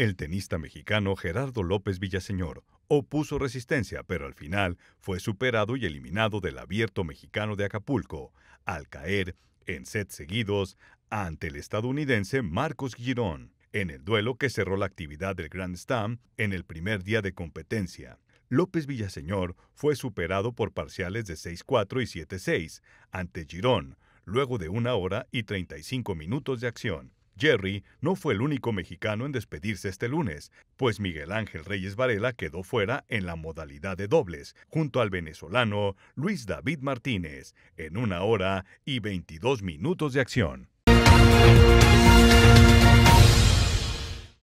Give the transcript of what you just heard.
El tenista mexicano Gerardo López Villaseñor opuso resistencia, pero al final fue superado y eliminado del abierto mexicano de Acapulco, al caer en set seguidos ante el estadounidense Marcos Girón, en el duelo que cerró la actividad del Grand Slam en el primer día de competencia. López Villaseñor fue superado por parciales de 6-4 y 7-6 ante Girón, luego de una hora y 35 minutos de acción. Jerry no fue el único mexicano en despedirse este lunes, pues Miguel Ángel Reyes Varela quedó fuera en la modalidad de dobles, junto al venezolano Luis David Martínez, en una hora y 22 minutos de acción.